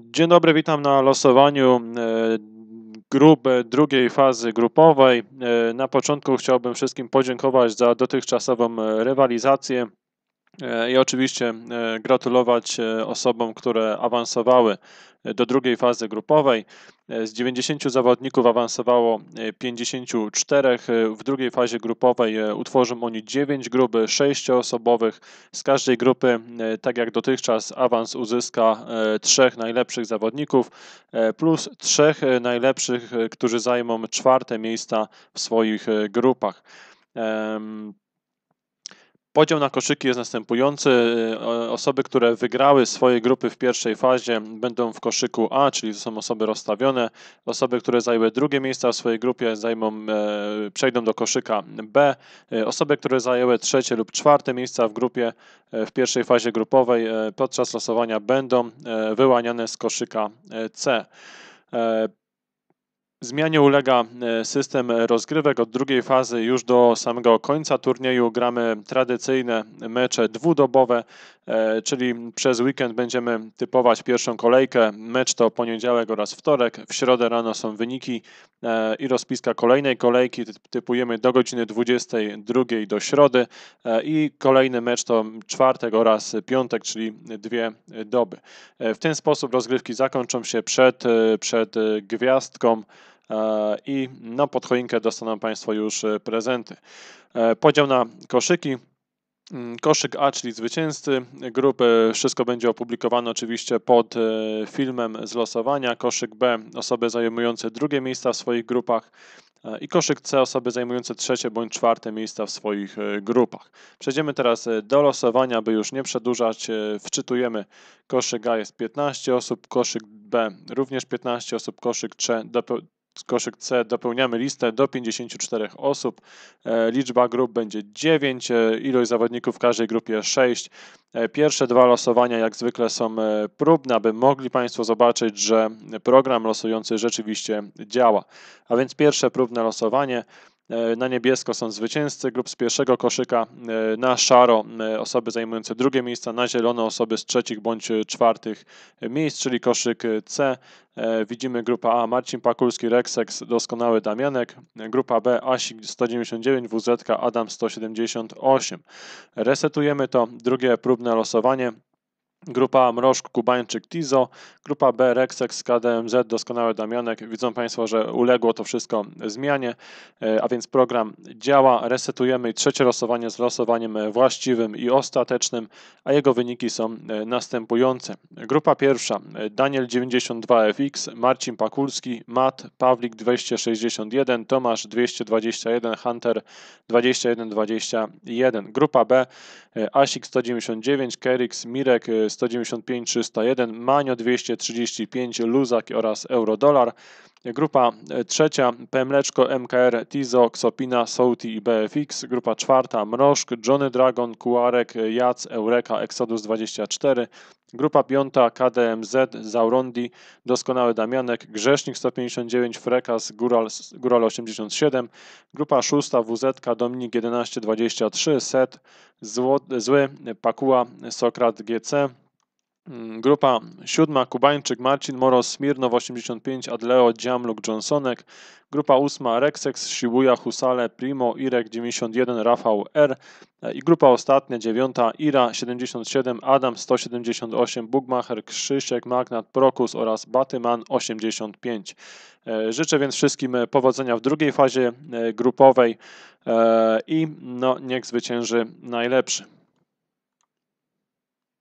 Dzień dobry, witam na losowaniu e, grupy e, drugiej fazy grupowej. E, na początku chciałbym wszystkim podziękować za dotychczasową rywalizację. E, I oczywiście e, gratulować e, osobom, które awansowały do drugiej fazy grupowej. Z 90 zawodników awansowało 54. W drugiej fazie grupowej utworzą oni 9 grup sześcioosobowych. Z każdej grupy, tak jak dotychczas, awans uzyska trzech najlepszych zawodników plus trzech najlepszych, którzy zajmą czwarte miejsca w swoich grupach. Podział na koszyki jest następujący. E, osoby, które wygrały swoje grupy w pierwszej fazie będą w koszyku A, czyli to są osoby rozstawione. Osoby, które zajęły drugie miejsca w swojej grupie zajmą, e, przejdą do koszyka B. E, osoby, które zajęły trzecie lub czwarte miejsca w grupie w pierwszej fazie grupowej podczas losowania będą wyłaniane z koszyka C. Zmianie ulega e, system rozgrywek od drugiej fazy już do samego końca turnieju. Gramy tradycyjne mecze dwudobowe, e, czyli przez weekend będziemy typować pierwszą kolejkę. Mecz to poniedziałek oraz wtorek. W środę rano są wyniki e, i rozpiska kolejnej kolejki. Typujemy do godziny 22 do środy i kolejny mecz to czwartek oraz piątek, czyli dwie doby. W ten sposób rozgrywki zakończą się przed, przed gwiazdką. E, i na no, podchoinkę dostaną Państwo już e, prezenty. E, podział na koszyki. Mm, koszyk A, czyli zwycięzcy grupy. Wszystko będzie opublikowane oczywiście pod filmem z losowania. Koszyk B, osoby zajmujące drugie miejsca w swoich grupach. I koszyk C, osoby zajmujące trzecie bądź czwarte miejsca w swoich grupach. Przejdziemy teraz do losowania, by już nie przedłużać. Wczytujemy koszyk A jest 15 osób, koszyk B również 15 osób, koszyk C do, koszyk C dopełniamy listę do 54 osób. E, liczba grup będzie 9, e, ilość zawodników w każdej grupie 6. E, pierwsze dwa losowania jak zwykle są próbne, aby mogli Państwo zobaczyć, że program losujący rzeczywiście działa. A więc pierwsze próbne losowanie E, na niebiesko są zwycięzcy grup z pierwszego koszyka, e, na szaro e, osoby zajmujące drugie miejsca, na zielono osoby z trzecich bądź czwartych miejsc, czyli koszyk C. Widzimy grupa A Marcin Pakulski, Rexex, doskonały Damianek, grupa B Asik 199, WZK Adam 178. Resetujemy to drugie próbne losowanie. Grupa A Mrożk, Kubańczyk, Tizo. Grupa B Rexex, KDMZ, Doskonały Damianek. Widzą Państwo, że uległo to wszystko zmianie, e, a więc program działa. Resetujemy trzecie losowanie z losowaniem właściwym i ostatecznym, a jego wyniki są e, następujące. Grupa pierwsza e, Daniel92FX, Marcin Pakulski, Mat, Pawlik261, Tomasz221, Hunter2121. Grupa B Asik199, Kerix, Mirek 195, 301, Manio 235, Luzak oraz Eurodolar. Grupa e, trzecia Pemleczko, MKR, Tizo, Ksopina, Souti i BFX. Grupa czwarta Mrożk, Johnny Dragon, Kuarek, Jac, Eureka, Exodus 24. Grupa piąta KDMZ, Zaurondi, Doskonały Damianek, Grzesznik 159, Frekas, Gural, 87. Grupa szósta WZ, Dominik 1123, Set, Zło, Zły, Pakuła, Sokrat GC. Mm, grupa siódma Kubańczyk Marcin Moros, Smirnow 85, Adleo, Dziamluk, Johnsonek. Grupa ósma Rexex, Shibuya, Husale, Primo, Irek 91, Rafał R. I grupa ostatnia dziewiąta Ira 77, Adam 178, Bugmacher, Krzysiek, Magnat, Prokus oraz Batyman 85. E, życzę więc wszystkim e, powodzenia w drugiej fazie e, grupowej i no, niech zwycięży najlepszy.